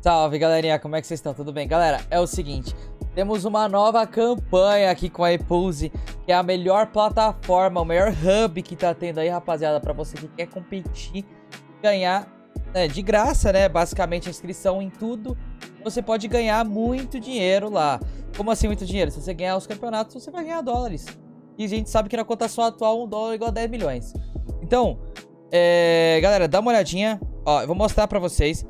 Salve galerinha, como é que vocês estão? Tudo bem? Galera, é o seguinte, temos uma nova campanha aqui com a Epulse, que é a melhor plataforma, o melhor hub que tá tendo aí, rapaziada, para você que quer competir, ganhar né, de graça, né, basicamente a inscrição em tudo, você pode ganhar muito dinheiro lá. Como assim muito dinheiro? Se você ganhar os campeonatos, você vai ganhar dólares. E a gente sabe que na cotação atual, um dólar é igual a 10 milhões. Então, é... galera, dá uma olhadinha. Ó, eu vou mostrar pra vocês.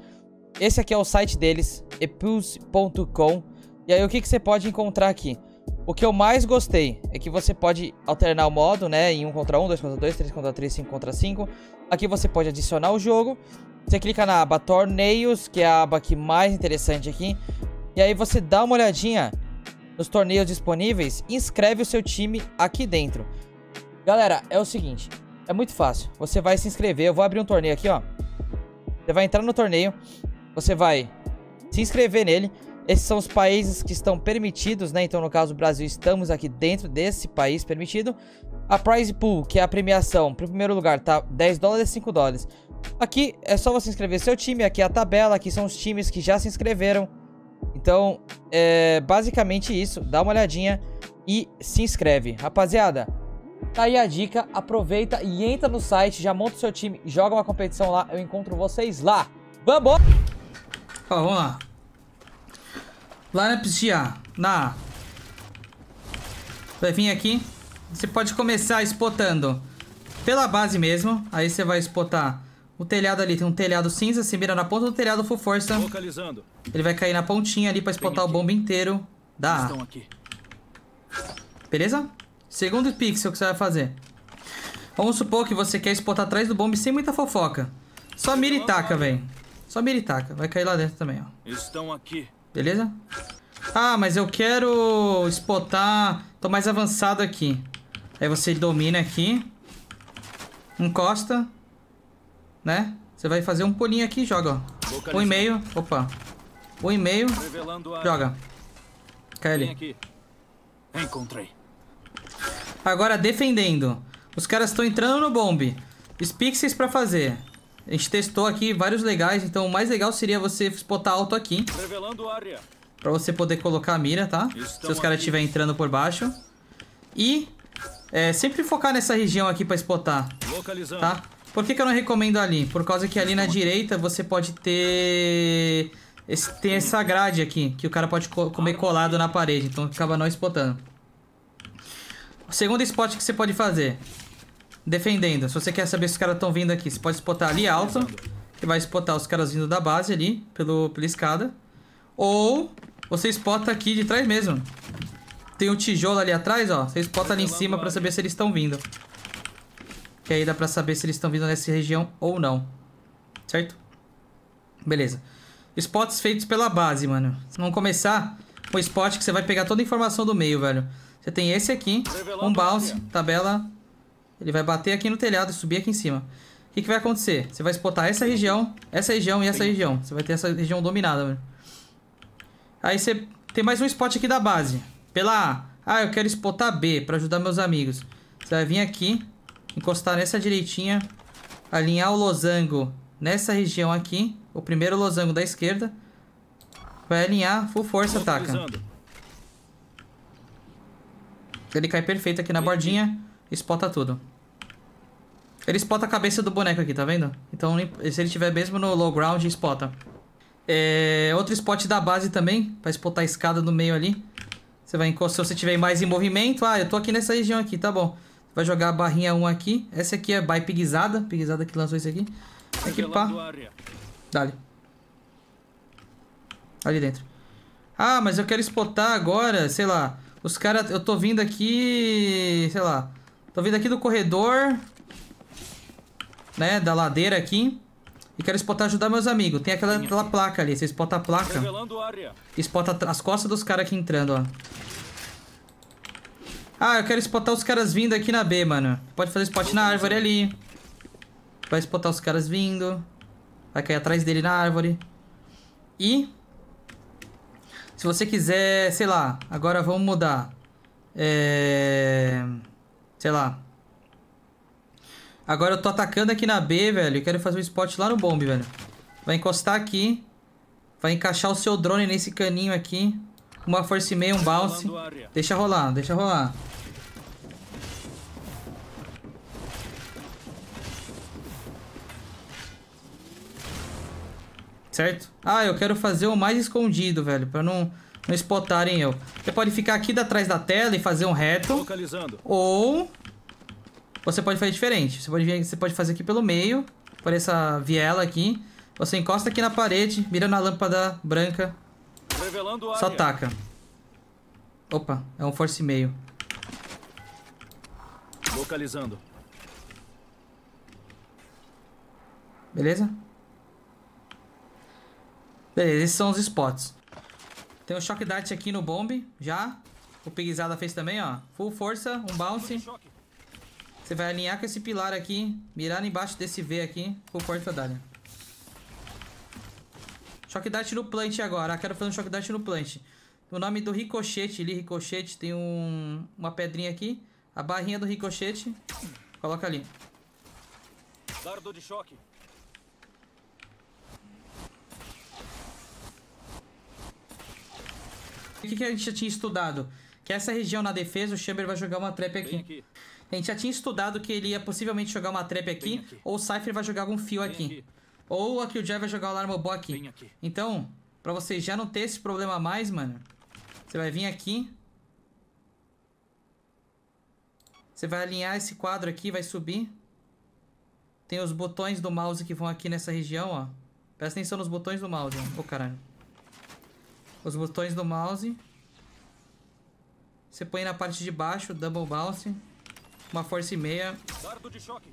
Esse aqui é o site deles, epulse.com. E aí o que, que você pode encontrar aqui? O que eu mais gostei é que você pode alternar o modo, né? Em 1 contra 1, 2 contra 2, 3 contra 3, 5 contra 5. Aqui você pode adicionar o jogo. Você clica na aba Torneios, que é a aba que mais interessante aqui. E aí você dá uma olhadinha nos torneios disponíveis e inscreve o seu time aqui dentro. Galera, é o seguinte, é muito fácil. Você vai se inscrever, eu vou abrir um torneio aqui, ó. Você vai entrar no torneio, você vai se inscrever nele. Esses são os países que estão permitidos, né? Então, no caso do Brasil, estamos aqui dentro desse país permitido. A prize pool, que é a premiação, para o primeiro lugar, tá 10 dólares e 5 dólares. Aqui é só você inscrever seu time, aqui é a tabela, aqui são os times que já se inscreveram. Então, é basicamente isso. Dá uma olhadinha e se inscreve. Rapaziada, tá aí a dica. Aproveita e entra no site, já monta o seu time, joga uma competição lá. Eu encontro vocês lá. Vambora! Ó, vamos lá. Lá na piscina, na Vai vir aqui. Você pode começar espotando pela base mesmo. Aí você vai espotar o telhado ali. Tem um telhado cinza. Você mira na ponta do telhado full força. Localizando. Ele vai cair na pontinha ali pra espotar o bomba inteiro da Estão aqui. Beleza? Segundo pixel que você vai fazer. Vamos supor que você quer espotar atrás do bombe sem muita fofoca. Só mira e taca, velho. Só biritaca. Vai cair lá dentro também, ó. Estão aqui. Beleza? Ah, mas eu quero spotar... Tô mais avançado aqui. Aí você domina aqui. Encosta. Né? Você vai fazer um pulinho aqui e joga, ó. Um e meio. Opa. Um e meio. Joga. Cai ali. Encontrei. Agora defendendo. Os caras estão entrando no bombe. Os pixels pra fazer. A gente testou aqui vários legais, então o mais legal seria você spotar alto aqui. Pra você poder colocar a mira, tá? Estão Se os caras estiverem entrando por baixo. E é, sempre focar nessa região aqui pra spotar. Tá? Por que, que eu não recomendo ali? Por causa que ali na direita você pode ter... Esse, tem essa grade aqui, que o cara pode co comer colado na parede, então acaba não spotando. O segundo spot que você pode fazer defendendo. Se você quer saber se os caras estão vindo aqui, você pode spotar ali alto, que vai spotar os caras vindo da base ali, pelo, pela escada. Ou você spota aqui de trás mesmo. Tem um tijolo ali atrás, ó. Você spota ali em cima pra saber se eles estão vindo. Que aí dá pra saber se eles estão vindo nessa região ou não. Certo? Beleza. Spots feitos pela base, mano. Vamos começar com o spot que você vai pegar toda a informação do meio, velho. Você tem esse aqui, um bounce, tabela ele vai bater aqui no telhado e subir aqui em cima. O que, que vai acontecer? Você vai spotar essa região, essa região e essa Sim. região. Você vai ter essa região dominada, mano. Aí você tem mais um spot aqui da base. Pela A. Ah, eu quero spotar B pra ajudar meus amigos. Você vai vir aqui, encostar nessa direitinha, alinhar o losango nessa região aqui. O primeiro losango da esquerda. Vai alinhar, full força, ataca. Ele cai perfeito aqui na bordinha, Spota tudo. Ele spota a cabeça do boneco aqui, tá vendo? Então, se ele estiver mesmo no low ground, spota. É, outro spot da base também, pra spotar a escada no meio ali. Você vai encostar, se você tiver mais em movimento... Ah, eu tô aqui nessa região aqui, tá bom. Vai jogar a barrinha 1 aqui. Essa aqui é by pigizada, pigizada que lançou isso aqui. Equipar. É Dali. Ali dentro. Ah, mas eu quero spotar agora, sei lá. Os caras... Eu tô vindo aqui... Sei lá. Tô vindo aqui do corredor né, da ladeira aqui. E quero spotar ajudar meus amigos. Tem aquela, aquela placa ali. Você spota a placa. Spota as costas dos caras aqui entrando, ó. Ah, eu quero spotar os caras vindo aqui na B, mano. Pode fazer spot na árvore ali. Vai spotar os caras vindo. Vai cair atrás dele na árvore. E... Se você quiser, sei lá, agora vamos mudar. É... Sei lá. Agora eu tô atacando aqui na B, velho. E quero fazer um spot lá no bomb, velho. Vai encostar aqui. Vai encaixar o seu drone nesse caninho aqui. Uma force meia, um bounce. Deixa rolar, deixa rolar. Certo? Ah, eu quero fazer o mais escondido, velho. Pra não, não spotarem eu. Você pode ficar aqui atrás da tela e fazer um reto. Ou você pode fazer diferente. Você pode, você pode fazer aqui pelo meio, por essa viela aqui. Você encosta aqui na parede, mira na lâmpada branca. Só ataca. Opa, é um force meio. Localizando. Beleza? Beleza, esses são os spots. Tem o um choque dart aqui no bomb, já. O pigzada fez também, ó. Full força, um bounce. Você vai alinhar com esse pilar aqui, mirar embaixo desse V aqui, com o corta dali. Né? Choque Dart no plant agora. Ah, quero fazer um choque Dart no plant. O nome do ricochete ali, ricochete, tem um, uma pedrinha aqui. A barrinha do ricochete, coloca ali. Dardo de choque. O que, que a gente já tinha estudado? Que essa região na defesa, o Chamber vai jogar uma trap aqui. A gente já tinha estudado que ele ia possivelmente jogar uma trap aqui, aqui. ou o Cypher vai jogar algum fio aqui. aqui. Ou aqui o Jai vai jogar o Larmobó aqui. aqui. Então, pra você já não ter esse problema mais, mano, você vai vir aqui. Você vai alinhar esse quadro aqui, vai subir. Tem os botões do mouse que vão aqui nessa região, ó. Presta atenção nos botões do mouse, ó. Ô, oh, caralho. Os botões do mouse. Você põe na parte de baixo, double bounce. Uma força e meia. Dardo de choque.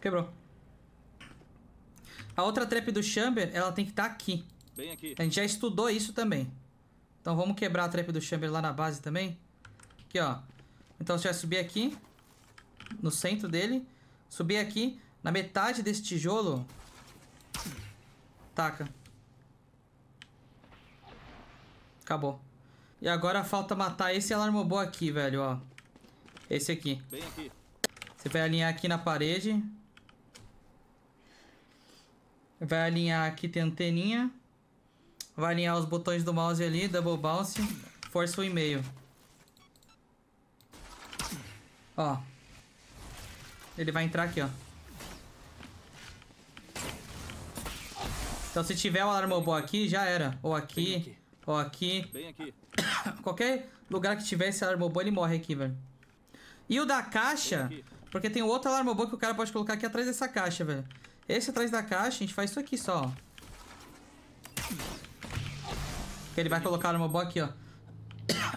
Quebrou. A outra trap do Chamber, ela tem que estar tá aqui. Bem aqui. A gente já estudou isso também. Então vamos quebrar a trap do Chamber lá na base também. Aqui, ó. Então você vai subir aqui. No centro dele. Subir aqui. Na metade desse tijolo. Taca. Acabou. E agora falta matar esse alarmobô aqui, velho, ó. Esse aqui. aqui. Você vai alinhar aqui na parede. Vai alinhar aqui, tem anteninha. Vai alinhar os botões do mouse ali, double bounce. Força o e-mail. Ó. Ele vai entrar aqui, ó. Então se tiver o alarmobô aqui, já era. Ou aqui. Ó, aqui. aqui. Qualquer lugar que tiver esse alarmobô, ele morre aqui, velho. E o da caixa, porque tem outro alarmobô que o cara pode colocar aqui atrás dessa caixa, velho. Esse atrás da caixa, a gente faz isso aqui só, ó. Que ele vai colocar o alarmobô aqui, ó.